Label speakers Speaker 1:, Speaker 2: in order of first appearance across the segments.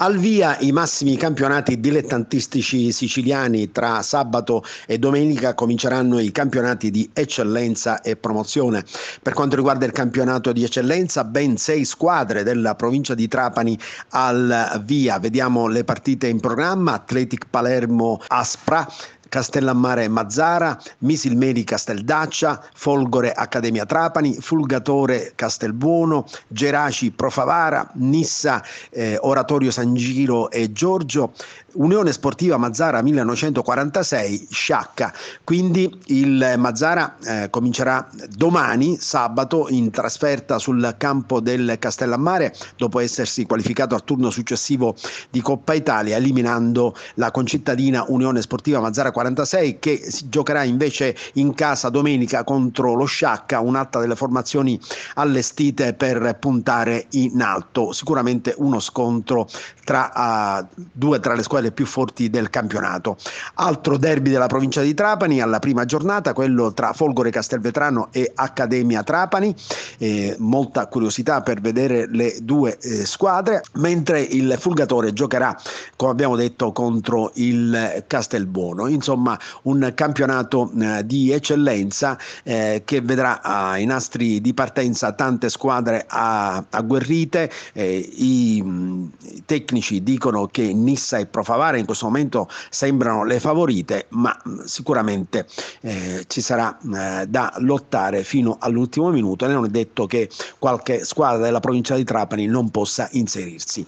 Speaker 1: Al via i massimi campionati dilettantistici siciliani. Tra sabato e domenica cominceranno i campionati di eccellenza e promozione. Per quanto riguarda il campionato di eccellenza, ben sei squadre della provincia di Trapani al via. Vediamo le partite in programma. Athletic Palermo Aspra, Castellammare Mazzara, Misilmeri Casteldaccia, Folgore Accademia Trapani, Fulgatore Castelbuono, Geraci Profavara, Nissa eh, Oratorio San Giro e Giorgio, Unione Sportiva Mazzara 1946 Sciacca. Quindi il Mazzara eh, comincerà domani, sabato, in trasferta sul campo del Castellammare dopo essersi qualificato al turno successivo di Coppa Italia, eliminando la concittadina Unione Sportiva Mazzara 46 che si giocherà invece in casa domenica contro lo Sciacca, un'altra delle formazioni allestite per puntare in alto. Sicuramente uno scontro tra uh, due tra le squadre le più forti del campionato. Altro derby della provincia di Trapani alla prima giornata, quello tra Folgore Castelvetrano e Accademia Trapani, eh, molta curiosità per vedere le due eh, squadre, mentre il Fulgatore giocherà, come abbiamo detto, contro il Castelbuono. Insomma, un campionato eh, di eccellenza eh, che vedrà ai ah, nastri di partenza tante squadre agguerrite, eh, i, mm, i, tecnici dicono che Nissa e Prof Favara in questo momento sembrano le favorite, ma mm, sicuramente eh, ci sarà eh, da lottare fino all'ultimo minuto e non è detto che qualche squadra della provincia di Trapani non possa inserirsi.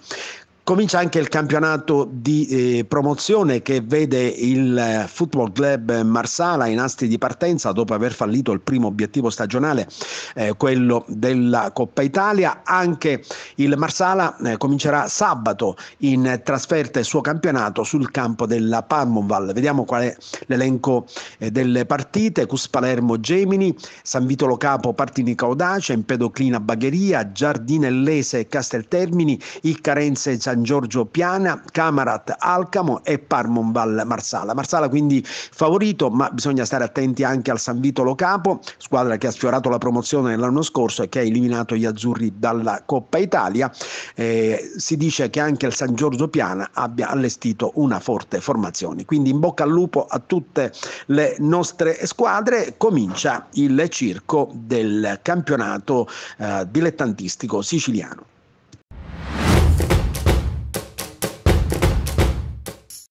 Speaker 1: Comincia anche il campionato di eh, promozione che vede il eh, Football Club Marsala in asti di partenza dopo aver fallito il primo obiettivo stagionale, eh, quello della Coppa Italia. Anche il Marsala eh, comincerà sabato in trasferta il suo campionato sul campo della Palmonval. Vediamo qual è l'elenco eh, delle partite. Cus Palermo Gemini, San Vitolo Capo Partini Caudace, Empedoclina Bagheria, Giardinellese Casteltermini, Iccarenze San Giorgio Piana, Camarat Alcamo e Parmonval Marsala. Marsala quindi favorito, ma bisogna stare attenti anche al San Vitolo Capo, squadra che ha sfiorato la promozione l'anno scorso e che ha eliminato gli azzurri dalla Coppa Italia. Eh, si dice che anche il San Giorgio Piana abbia allestito una forte formazione. Quindi in bocca al lupo a tutte le nostre squadre. Comincia il circo del campionato eh, dilettantistico siciliano.